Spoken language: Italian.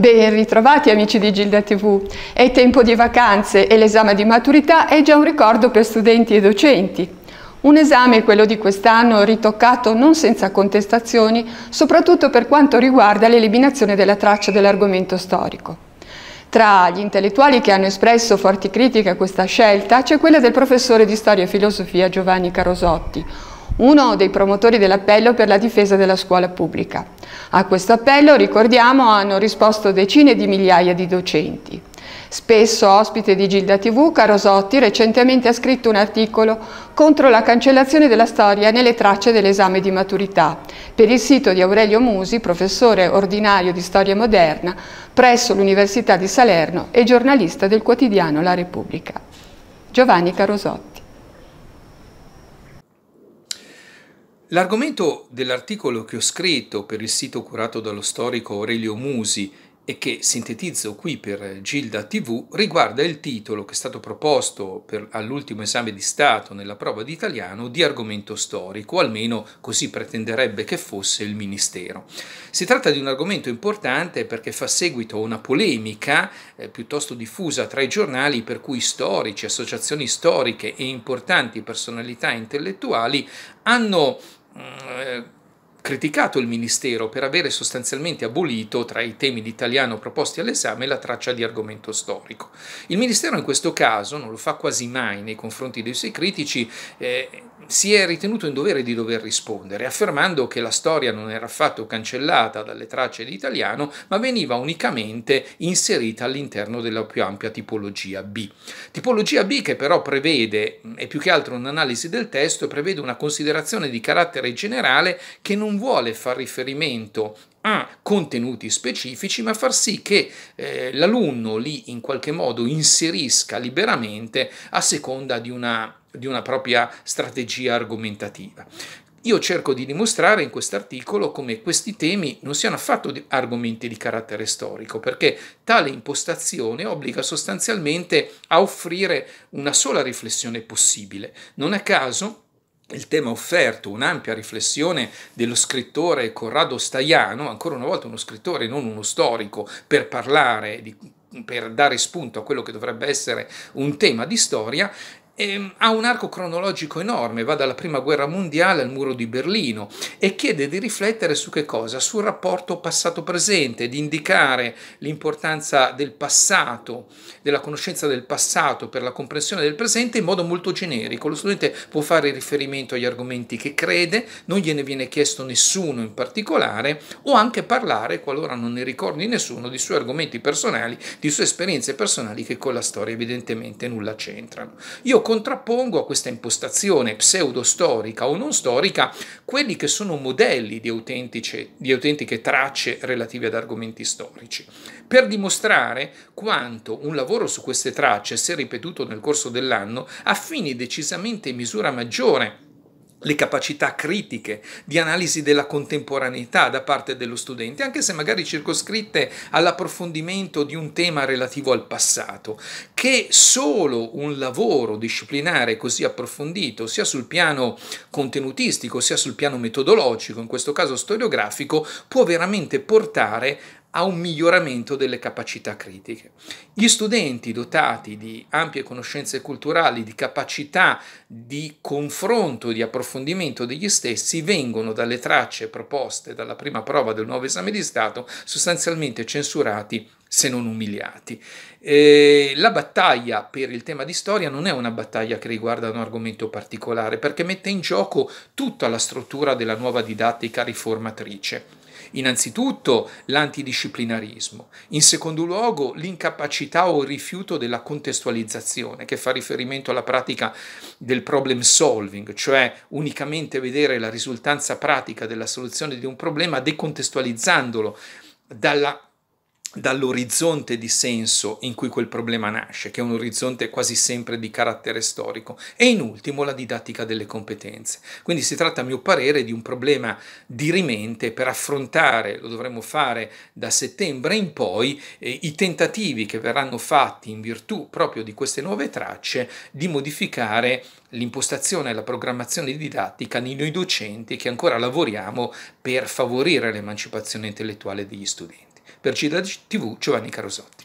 Ben ritrovati amici di Gilda TV. È tempo di vacanze e l'esame di maturità è già un ricordo per studenti e docenti. Un esame, quello di quest'anno, ritoccato non senza contestazioni, soprattutto per quanto riguarda l'eliminazione della traccia dell'argomento storico. Tra gli intellettuali che hanno espresso forti critiche a questa scelta c'è quella del professore di storia e filosofia Giovanni Carosotti, uno dei promotori dell'appello per la difesa della scuola pubblica. A questo appello, ricordiamo, hanno risposto decine di migliaia di docenti. Spesso ospite di Gilda TV, Carosotti recentemente ha scritto un articolo contro la cancellazione della storia nelle tracce dell'esame di maturità per il sito di Aurelio Musi, professore ordinario di storia moderna presso l'Università di Salerno e giornalista del quotidiano La Repubblica. Giovanni Carosotti. L'argomento dell'articolo che ho scritto per il sito curato dallo storico Aurelio Musi e che sintetizzo qui per Gilda TV riguarda il titolo che è stato proposto all'ultimo esame di Stato nella prova di italiano di argomento storico, almeno così pretenderebbe che fosse il Ministero. Si tratta di un argomento importante perché fa seguito a una polemica eh, piuttosto diffusa tra i giornali per cui storici, associazioni storiche e importanti personalità intellettuali hanno Uh, criticato il Ministero per avere sostanzialmente abolito, tra i temi di italiano proposti all'esame, la traccia di argomento storico. Il Ministero in questo caso, non lo fa quasi mai nei confronti dei suoi critici, eh, si è ritenuto in dovere di dover rispondere, affermando che la storia non era affatto cancellata dalle tracce di italiano, ma veniva unicamente inserita all'interno della più ampia tipologia B. Tipologia B che però prevede, è più che altro un'analisi del testo, prevede una considerazione di carattere generale che non non vuole far riferimento a contenuti specifici, ma far sì che eh, l'alunno li in qualche modo inserisca liberamente a seconda di una, di una propria strategia argomentativa. Io cerco di dimostrare in quest'articolo come questi temi non siano affatto argomenti di carattere storico, perché tale impostazione obbliga sostanzialmente a offrire una sola riflessione possibile. Non a caso il tema offerto, un'ampia riflessione dello scrittore Corrado Staiano, ancora una volta uno scrittore, non uno storico, per parlare di per dare spunto a quello che dovrebbe essere un tema di storia Ehm, ha un arco cronologico enorme, va dalla prima guerra mondiale al muro di Berlino e chiede di riflettere su che cosa? Sul rapporto passato-presente, di indicare l'importanza del passato, della conoscenza del passato per la comprensione del presente in modo molto generico. Lo studente può fare riferimento agli argomenti che crede, non gliene viene chiesto nessuno in particolare, o anche parlare, qualora non ne ricordi nessuno, di suoi argomenti personali, di sue esperienze personali che con la storia evidentemente nulla c'entrano. Io contrappongo a questa impostazione pseudo-storica o non storica quelli che sono modelli di, di autentiche tracce relative ad argomenti storici, per dimostrare quanto un lavoro su queste tracce, se ripetuto nel corso dell'anno, affini decisamente in misura maggiore le capacità critiche di analisi della contemporaneità da parte dello studente, anche se magari circoscritte all'approfondimento di un tema relativo al passato, che solo un lavoro disciplinare così approfondito, sia sul piano contenutistico, sia sul piano metodologico, in questo caso storiografico, può veramente portare a un miglioramento delle capacità critiche. Gli studenti dotati di ampie conoscenze culturali, di capacità di confronto e di approfondimento degli stessi, vengono dalle tracce proposte dalla prima prova del nuovo esame di Stato sostanzialmente censurati se non umiliati. Eh, la battaglia per il tema di storia non è una battaglia che riguarda un argomento particolare, perché mette in gioco tutta la struttura della nuova didattica riformatrice Innanzitutto l'antidisciplinarismo, in secondo luogo l'incapacità o il rifiuto della contestualizzazione che fa riferimento alla pratica del problem solving, cioè unicamente vedere la risultanza pratica della soluzione di un problema decontestualizzandolo dalla dall'orizzonte di senso in cui quel problema nasce, che è un orizzonte quasi sempre di carattere storico, e in ultimo la didattica delle competenze. Quindi si tratta, a mio parere, di un problema dirimente per affrontare, lo dovremo fare da settembre in poi, eh, i tentativi che verranno fatti in virtù proprio di queste nuove tracce di modificare l'impostazione e la programmazione didattica nei noi docenti che ancora lavoriamo per favorire l'emancipazione intellettuale degli studenti. Per TV Giovanni Carosotti.